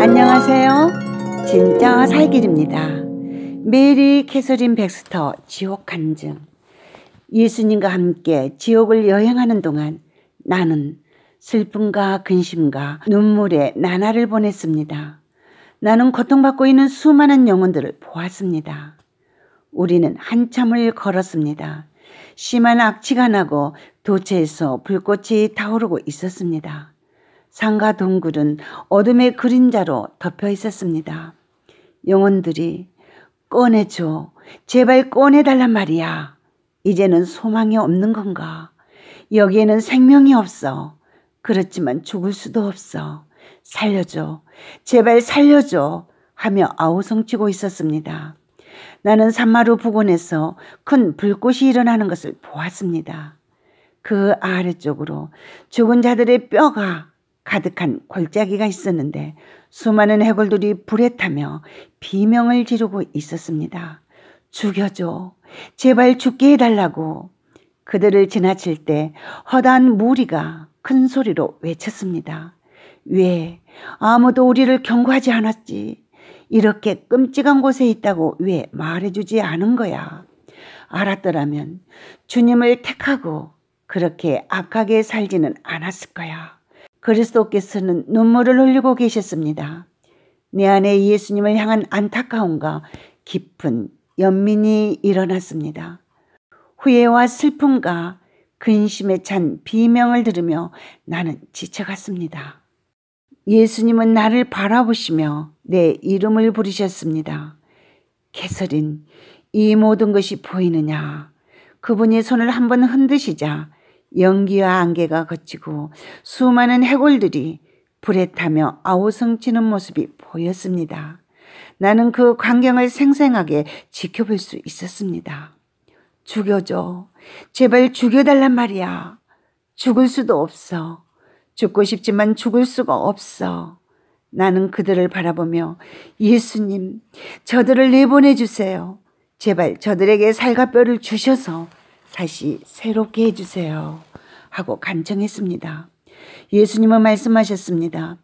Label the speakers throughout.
Speaker 1: 안녕하세요. 진짜 살길입니다. 메리 캐서린 백스터 지옥 간증. 예수님과 함께 지옥을 여행하는 동안 나는 슬픔과 근심과 눈물의 나날을 보냈습니다. 나는 고통받고 있는 수많은 영혼들을 보았습니다. 우리는 한참을 걸었습니다. 심한 악취가 나고 도체에서 불꽃이 타오르고 있었습니다. 상가 동굴은 어둠의 그림자로 덮여 있었습니다. 영혼들이 꺼내줘. 제발 꺼내달란 말이야. 이제는 소망이 없는 건가? 여기에는 생명이 없어. 그렇지만 죽을 수도 없어. 살려줘. 제발 살려줘. 하며 아우성치고 있었습니다. 나는 산마루 부근에서 큰 불꽃이 일어나는 것을 보았습니다. 그 아래쪽으로 죽은 자들의 뼈가 가득한 골짜기가 있었는데 수많은 해골들이 불에 타며 비명을 지르고 있었습니다. 죽여줘. 제발 죽게 해달라고. 그들을 지나칠 때 허다한 무리가 큰 소리로 외쳤습니다. 왜 아무도 우리를 경고하지 않았지? 이렇게 끔찍한 곳에 있다고 왜 말해주지 않은 거야? 알았더라면 주님을 택하고 그렇게 악하게 살지는 않았을 거야. 그리스도께서는 눈물을 흘리고 계셨습니다. 내 안에 예수님을 향한 안타까움과 깊은 연민이 일어났습니다. 후회와 슬픔과 근심에 찬 비명을 들으며 나는 지쳐갔습니다. 예수님은 나를 바라보시며 내 이름을 부르셨습니다. 캐서린, 이 모든 것이 보이느냐? 그분이 손을 한번 흔드시자 연기와 안개가 걷히고 수많은 해골들이 불에 타며 아우성치는 모습이 보였습니다. 나는 그 광경을 생생하게 지켜볼 수 있었습니다. 죽여줘. 제발 죽여달란 말이야. 죽을 수도 없어. 죽고 싶지만 죽을 수가 없어. 나는 그들을 바라보며 예수님, 저들을 내보내주세요. 제발 저들에게 살과 뼈를 주셔서 다시 새롭게 해주세요. 하고 간청했습니다. 예수님은 말씀하셨습니다.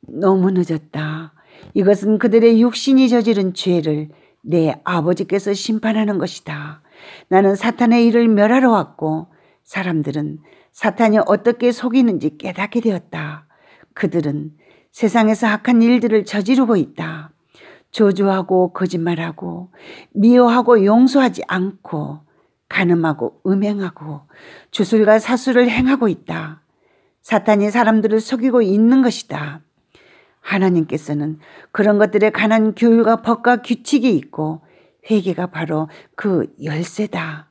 Speaker 1: 너무 늦었다. 이것은 그들의 육신이 저지른 죄를 내 아버지께서 심판하는 것이다. 나는 사탄의 일을 멸하러 왔고 사람들은 사탄이 어떻게 속이는지 깨닫게 되었다. 그들은 세상에서 악한 일들을 저지르고 있다. 저주하고 거짓말하고 미워하고 용서하지 않고 가늠하고 음행하고 주술과 사술을 행하고 있다. 사탄이 사람들을 속이고 있는 것이다. 하나님께서는 그런 것들에 관한 교율과 법과 규칙이 있고 회개가 바로 그 열쇠다.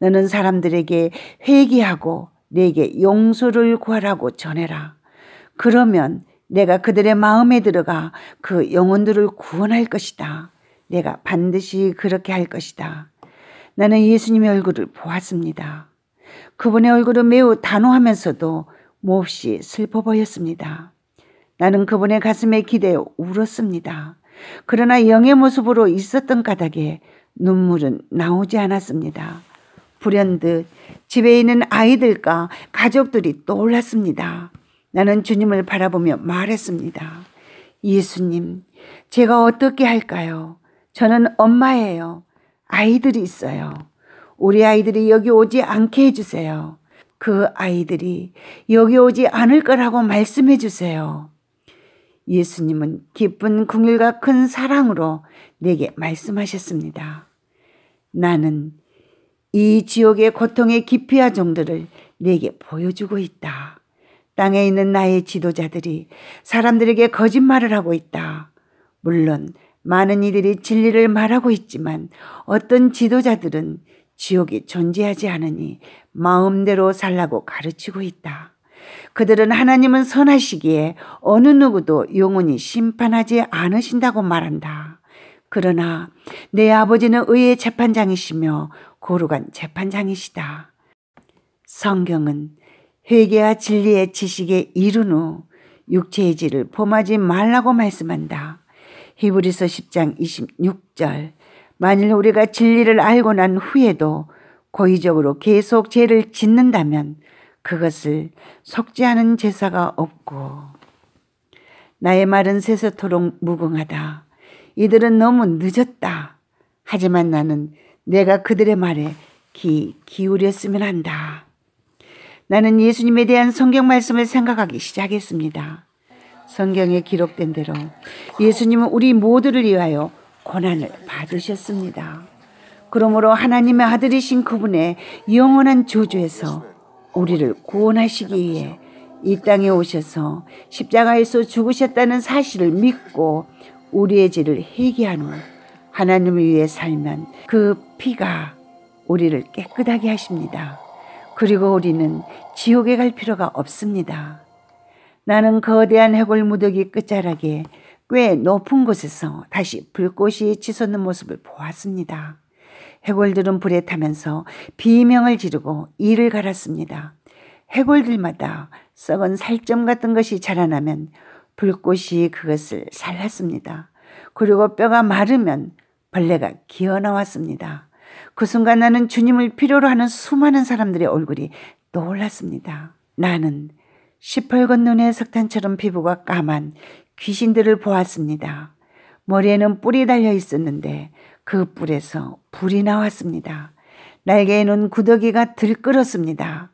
Speaker 1: 너는 사람들에게 회개하고 내게 용서를 구하라고 전해라. 그러면 내가 그들의 마음에 들어가 그 영혼들을 구원할 것이다. 내가 반드시 그렇게 할 것이다. 나는 예수님의 얼굴을 보았습니다. 그분의 얼굴은 매우 단호하면서도 몹시 슬퍼 보였습니다. 나는 그분의 가슴에 기대어 울었습니다. 그러나 영의 모습으로 있었던 까닭에 눈물은 나오지 않았습니다. 불현듯 집에 있는 아이들과 가족들이 떠올랐습니다. 나는 주님을 바라보며 말했습니다. 예수님, 제가 어떻게 할까요? 저는 엄마예요. 아이들이 있어요. 우리 아이들이 여기 오지 않게 해주세요. 그 아이들이 여기 오지 않을 거라고 말씀해 주세요. 예수님은 깊은 궁일과 큰 사랑으로 내게 말씀하셨습니다. 나는 이 지옥의 고통의 깊이와 정도를 내게 보여주고 있다. 땅에 있는 나의 지도자들이 사람들에게 거짓말을 하고 있다. 물론 많은 이들이 진리를 말하고 있지만 어떤 지도자들은 지옥이 존재하지 않으니 마음대로 살라고 가르치고 있다. 그들은 하나님은 선하시기에 어느 누구도 영원히 심판하지 않으신다고 말한다. 그러나 내 아버지는 의의 재판장이시며 고루간 재판장이시다. 성경은 회개와 진리의 지식에 이른 후 육체의 질을 범하지 말라고 말씀한다. 히브리서 10장 26절 만일 우리가 진리를 알고 난 후에도 고의적으로 계속 죄를 짓는다면 그것을 속죄하는 제사가 없고 나의 말은 세세토록 무궁하다. 이들은 너무 늦었다. 하지만 나는 내가 그들의 말에 귀 기울였으면 한다. 나는 예수님에 대한 성경 말씀을 생각하기 시작했습니다. 성경에 기록된 대로 예수님은 우리 모두를 위하여 고난을 받으셨습니다. 그러므로 하나님의 아들이신 그분의 영원한 저주에서 우리를 구원하시기 위해 이 땅에 오셔서 십자가에서 죽으셨다는 사실을 믿고 우리의 죄를 회개한 후 하나님을 위해 살면 그 피가 우리를 깨끗하게 하십니다. 그리고 우리는 지옥에 갈 필요가 없습니다. 나는 거대한 해골 무더기 끝자락에 꽤 높은 곳에서 다시 불꽃이 치솟는 모습을 보았습니다. 해골들은 불에 타면서 비명을 지르고 이를 갈았습니다. 해골들마다 썩은 살점 같은 것이 자라나면 불꽃이 그것을 살랐습니다. 그리고 뼈가 마르면 벌레가 기어 나왔습니다. 그 순간 나는 주님을 필요로 하는 수많은 사람들의 얼굴이 떠올랐습니다. 나는 시뻘건 눈에 석탄처럼 피부가 까만 귀신들을 보았습니다. 머리에는 뿔이 달려 있었는데 그 뿔에서 불이 나왔습니다. 날개에는 구더기가 들끓었습니다.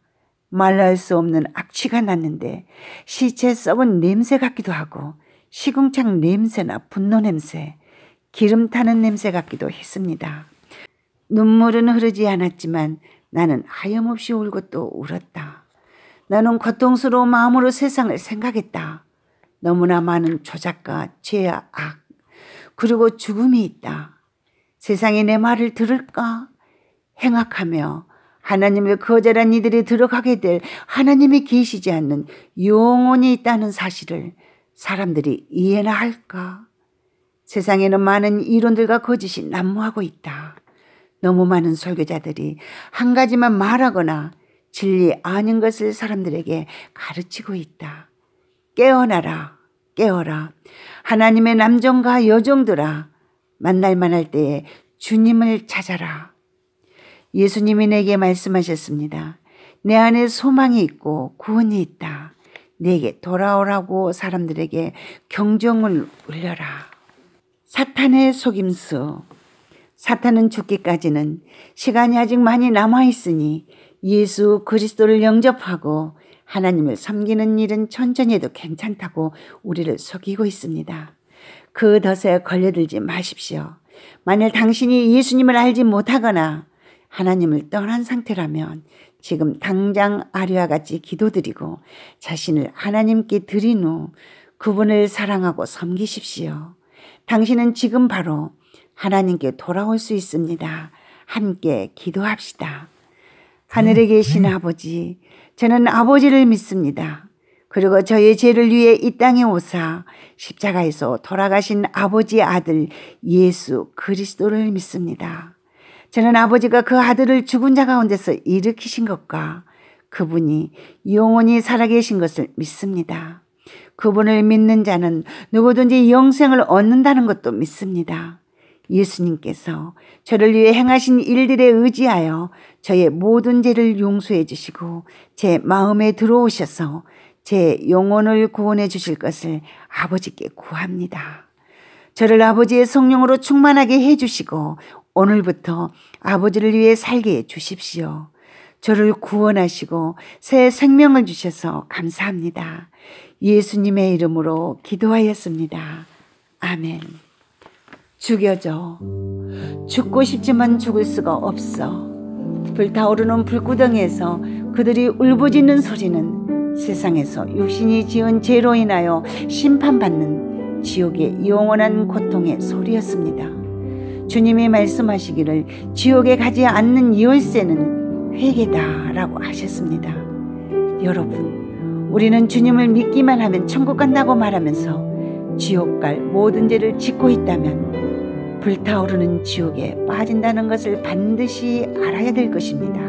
Speaker 1: 말할 수 없는 악취가 났는데 시체 썩은 냄새 같기도 하고 시궁창 냄새나 분노 냄새, 기름 타는 냄새 같기도 했습니다. 눈물은 흐르지 않았지만 나는 하염없이 울고 또 울었다. 나는 고통스러운 마음으로 세상을 생각했다. 너무나 많은 조작과 죄 악, 그리고 죽음이 있다. 세상이 내 말을 들을까? 행악하며 하나님의 거절한 이들이 들어가게 될 하나님이 계시지 않는 영원이 있다는 사실을 사람들이 이해나 할까? 세상에는 많은 이론들과 거짓이 난무하고 있다. 너무 많은 설교자들이 한 가지만 말하거나 진리 아닌 것을 사람들에게 가르치고 있다. 깨어나라, 깨어라. 하나님의 남정과여정들아 만날 만할 때에 주님을 찾아라. 예수님이 내게 말씀하셨습니다. 내 안에 소망이 있고 구원이 있다. 내게 돌아오라고 사람들에게 경종을 울려라. 사탄의 속임수. 사탄은 죽기까지는 시간이 아직 많이 남아있으니 예수 그리스도를 영접하고 하나님을 섬기는 일은 천천히 해도 괜찮다고 우리를 속이고 있습니다. 그 덫에 걸려들지 마십시오. 만일 당신이 예수님을 알지 못하거나 하나님을 떠난 상태라면 지금 당장 아류와 같이 기도드리고 자신을 하나님께 드린 후 그분을 사랑하고 섬기십시오. 당신은 지금 바로 하나님께 돌아올 수 있습니다. 함께 기도합시다. 하늘에 음, 계신 네. 아버지, 저는 아버지를 믿습니다. 그리고 저의 죄를 위해 이 땅에 오사 십자가에서 돌아가신 아버지 아들 예수 그리스도를 믿습니다. 저는 아버지가 그 아들을 죽은 자 가운데서 일으키신 것과 그분이 영원히 살아계신 것을 믿습니다. 그분을 믿는 자는 누구든지 영생을 얻는다는 것도 믿습니다. 예수님께서 저를 위해 행하신 일들에 의지하여 저의 모든 죄를 용서해 주시고 제 마음에 들어오셔서 제 영혼을 구원해 주실 것을 아버지께 구합니다. 저를 아버지의 성령으로 충만하게 해 주시고 오늘부터 아버지를 위해 살게 해 주십시오. 저를 구원하시고 새 생명을 주셔서 감사합니다. 예수님의 이름으로 기도하였습니다. 아멘. 죽여줘. 죽고 싶지만 죽을 수가 없어. 불타오르는 불구덩이에서 그들이 울부짖는 소리는 세상에서 육신이 지은 죄로 인하여 심판받는 지옥의 영원한 고통의 소리였습니다. 주님이 말씀하시기를 지옥에 가지 않는 열쇠는 회개다라고 하셨습니다. 여러분, 우리는 주님을 믿기만 하면 천국 간다고 말하면서 지옥 갈 모든 죄를 짓고 있다면 불타오르는 지옥에 빠진다는 것을 반드시 알아야 될 것입니다.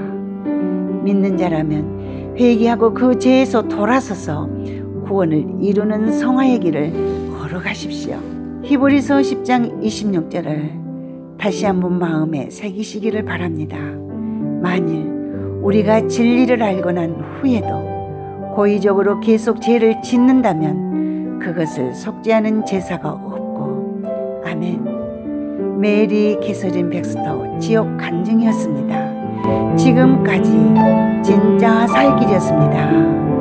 Speaker 1: 믿는 자라면 회개하고 그 죄에서 돌아서서 구원을 이루는 성화의 길을 걸어가십시오. 히브리서 10장 26절을 다시 한번 마음에 새기시기를 바랍니다. 만일 우리가 진리를 알고 난 후에도 고의적으로 계속 죄를 짓는다면 그것을 속죄하는 제사가 없고 아멘. 메리 캐서린 백스터 지옥 간증이었습니다. 지금까지 진짜 살길이었습니다.